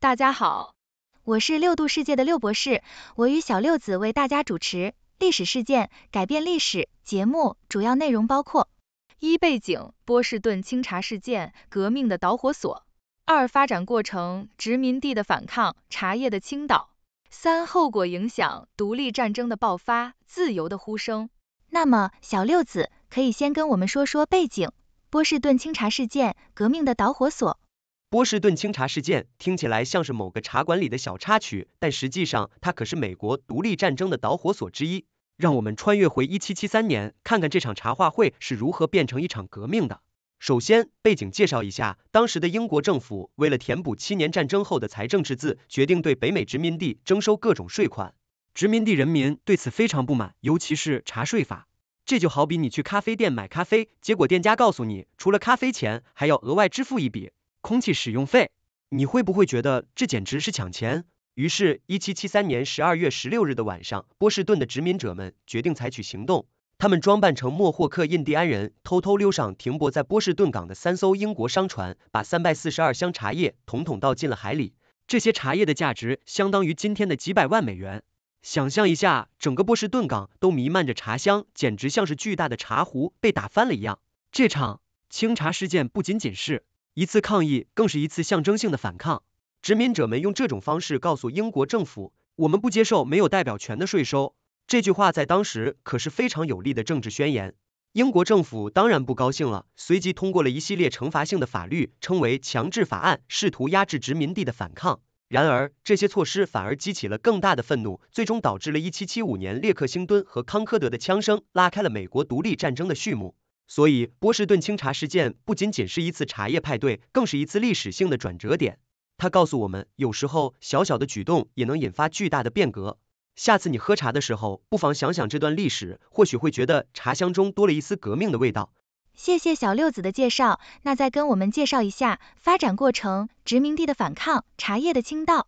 大家好，我是六度世界的六博士，我与小六子为大家主持历史事件改变历史节目，主要内容包括：一、背景，波士顿清茶事件，革命的导火索；二、发展过程，殖民地的反抗，茶叶的倾倒；三、后果影响，独立战争的爆发，自由的呼声。那么，小六子可以先跟我们说说背景，波士顿清茶事件，革命的导火索。波士顿清茶事件听起来像是某个茶馆里的小插曲，但实际上它可是美国独立战争的导火索之一。让我们穿越回一七七三年，看看这场茶话会是如何变成一场革命的。首先，背景介绍一下，当时的英国政府为了填补七年战争后的财政赤字，决定对北美殖民地征收各种税款，殖民地人民对此非常不满，尤其是茶税法。这就好比你去咖啡店买咖啡，结果店家告诉你，除了咖啡钱，还要额外支付一笔。空气使用费，你会不会觉得这简直是抢钱？于是，一七七三年十二月十六日的晚上，波士顿的殖民者们决定采取行动。他们装扮成莫霍克印第安人，偷偷溜上停泊在波士顿港的三艘英国商船，把三百四十二箱茶叶统统倒进了海里。这些茶叶的价值相当于今天的几百万美元。想象一下，整个波士顿港都弥漫着茶香，简直像是巨大的茶壶被打翻了一样。这场清茶事件不仅仅是。一次抗议更是一次象征性的反抗，殖民者们用这种方式告诉英国政府，我们不接受没有代表权的税收。这句话在当时可是非常有力的政治宣言。英国政府当然不高兴了，随即通过了一系列惩罚性的法律，称为《强制法案》，试图压制殖民地的反抗。然而，这些措施反而激起了更大的愤怒，最终导致了1775年列克星敦和康科德的枪声，拉开了美国独立战争的序幕。所以，波士顿清茶事件不仅仅是一次茶叶派对，更是一次历史性的转折点。它告诉我们，有时候小小的举动也能引发巨大的变革。下次你喝茶的时候，不妨想想这段历史，或许会觉得茶香中多了一丝革命的味道。谢谢小六子的介绍，那再跟我们介绍一下发展过程、殖民地的反抗、茶叶的倾倒。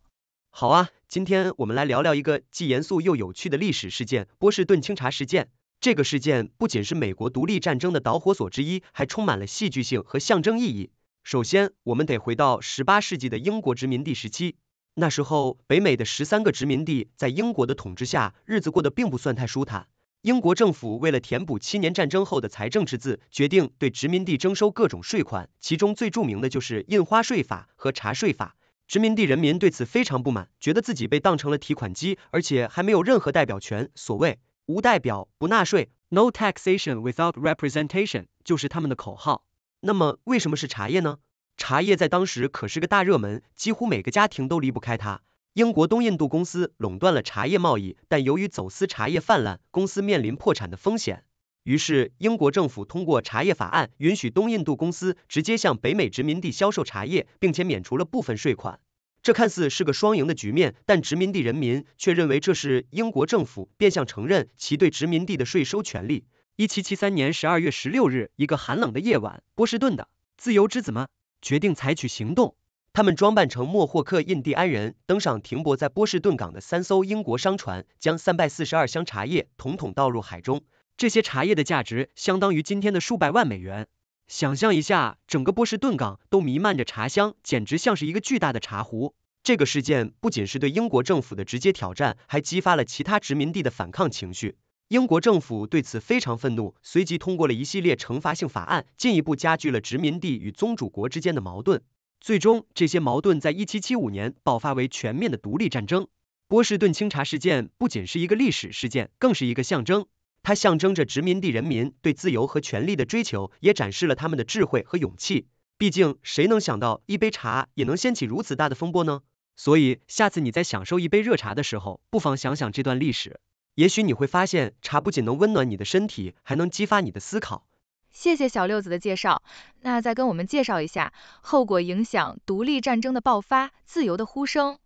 好啊，今天我们来聊聊一个既严肃又有趣的历史事件——波士顿清茶事件。这个事件不仅是美国独立战争的导火索之一，还充满了戏剧性和象征意义。首先，我们得回到十八世纪的英国殖民地时期。那时候，北美的十三个殖民地在英国的统治下，日子过得并不算太舒坦。英国政府为了填补七年战争后的财政赤字，决定对殖民地征收各种税款，其中最著名的就是印花税法和茶税法。殖民地人民对此非常不满，觉得自己被当成了提款机，而且还没有任何代表权。所谓。无代表不纳税，No taxation without representation，就是他们的口号。那么为什么是茶叶呢？茶叶在当时可是个大热门，几乎每个家庭都离不开它。英国东印度公司垄断了茶叶贸易，但由于走私茶叶泛滥，公司面临破产的风险。于是英国政府通过茶叶法案，允许东印度公司直接向北美殖民地销售茶叶，并且免除了部分税款。这看似是个双赢的局面，但殖民地人民却认为这是英国政府变相承认其对殖民地的税收权利。一七七三年十二月十六日，一个寒冷的夜晚，波士顿的自由之子们决定采取行动。他们装扮成莫霍克印第安人，登上停泊在波士顿港的三艘英国商船，将三百四十二箱茶叶统统倒入海中。这些茶叶的价值相当于今天的数百万美元。想象一下，整个波士顿港都弥漫着茶香，简直像是一个巨大的茶壶。这个事件不仅是对英国政府的直接挑战，还激发了其他殖民地的反抗情绪。英国政府对此非常愤怒，随即通过了一系列惩罚性法案，进一步加剧了殖民地与宗主国之间的矛盾。最终，这些矛盾在1775年爆发为全面的独立战争。波士顿清茶事件不仅是一个历史事件，更是一个象征。它象征着殖民地人民对自由和权利的追求，也展示了他们的智慧和勇气。毕竟，谁能想到一杯茶也能掀起如此大的风波呢？所以，下次你在享受一杯热茶的时候，不妨想想这段历史。也许你会发现，茶不仅能温暖你的身体，还能激发你的思考。谢谢小六子的介绍，那再跟我们介绍一下后果影响、独立战争的爆发、自由的呼声。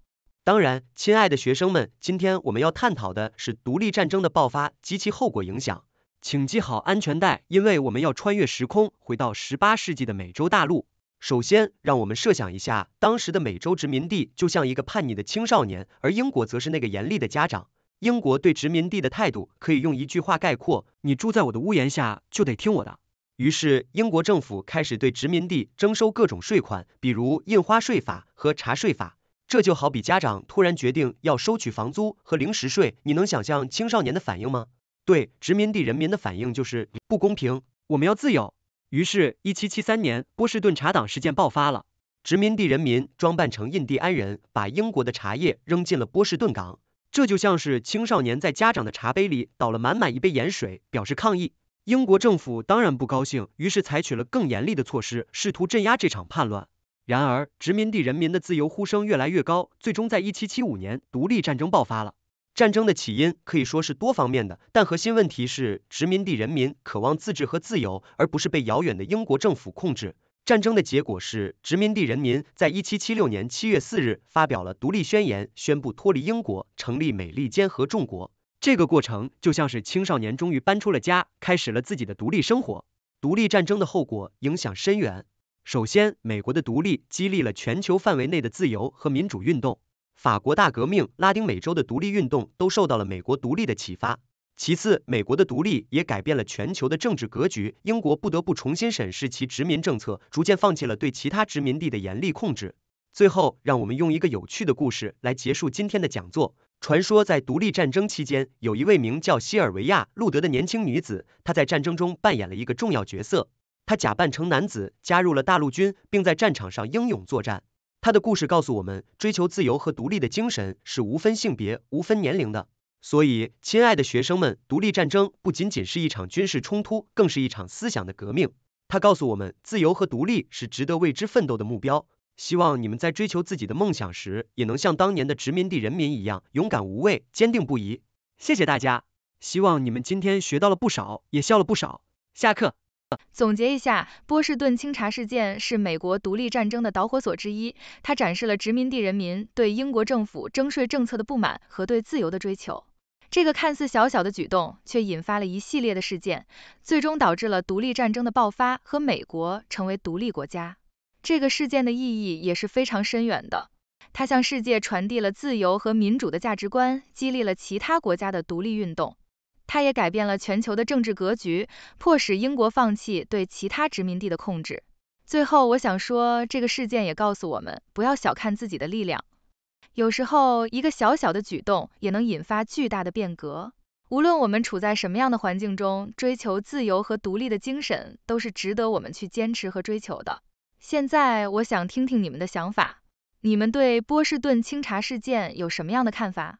当然，亲爱的学生们，今天我们要探讨的是独立战争的爆发及其后果影响。请系好安全带，因为我们要穿越时空，回到十八世纪的美洲大陆。首先，让我们设想一下，当时的美洲殖民地就像一个叛逆的青少年，而英国则是那个严厉的家长。英国对殖民地的态度可以用一句话概括：你住在我的屋檐下，就得听我的。于是，英国政府开始对殖民地征收各种税款，比如印花税法和茶税法。这就好比家长突然决定要收取房租和零食税，你能想象青少年的反应吗？对殖民地人民的反应就是不公平，我们要自由。于是，一七七三年波士顿茶党事件爆发了，殖民地人民装扮成印第安人，把英国的茶叶扔进了波士顿港。这就像是青少年在家长的茶杯里倒了满满一杯盐水，表示抗议。英国政府当然不高兴，于是采取了更严厉的措施，试图镇压这场叛乱。然而，殖民地人民的自由呼声越来越高，最终在1775年，独立战争爆发了。战争的起因可以说是多方面的，但核心问题是殖民地人民渴望自治和自由，而不是被遥远的英国政府控制。战争的结果是，殖民地人民在1776年7月4日发表了独立宣言，宣布脱离英国，成立美利坚合众国。这个过程就像是青少年终于搬出了家，开始了自己的独立生活。独立战争的后果影响深远。首先，美国的独立激励了全球范围内的自由和民主运动，法国大革命、拉丁美洲的独立运动都受到了美国独立的启发。其次，美国的独立也改变了全球的政治格局，英国不得不重新审视其殖民政策，逐渐放弃了对其他殖民地的严厉控制。最后，让我们用一个有趣的故事来结束今天的讲座。传说在独立战争期间，有一位名叫西尔维亚·路德的年轻女子，她在战争中扮演了一个重要角色。他假扮成男子，加入了大陆军，并在战场上英勇作战。他的故事告诉我们，追求自由和独立的精神是无分性别、无分年龄的。所以，亲爱的学生们，独立战争不仅仅是一场军事冲突，更是一场思想的革命。他告诉我们，自由和独立是值得为之奋斗的目标。希望你们在追求自己的梦想时，也能像当年的殖民地人民一样，勇敢无畏、坚定不移。谢谢大家，希望你们今天学到了不少，也笑了不少。下课。总结一下，波士顿清查事件是美国独立战争的导火索之一。它展示了殖民地人民对英国政府征税政策的不满和对自由的追求。这个看似小小的举动，却引发了一系列的事件，最终导致了独立战争的爆发和美国成为独立国家。这个事件的意义也是非常深远的，它向世界传递了自由和民主的价值观，激励了其他国家的独立运动。它也改变了全球的政治格局，迫使英国放弃对其他殖民地的控制。最后，我想说，这个事件也告诉我们，不要小看自己的力量，有时候一个小小的举动也能引发巨大的变革。无论我们处在什么样的环境中，追求自由和独立的精神都是值得我们去坚持和追求的。现在，我想听听你们的想法，你们对波士顿清查事件有什么样的看法？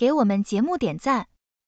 给我们节目点赞。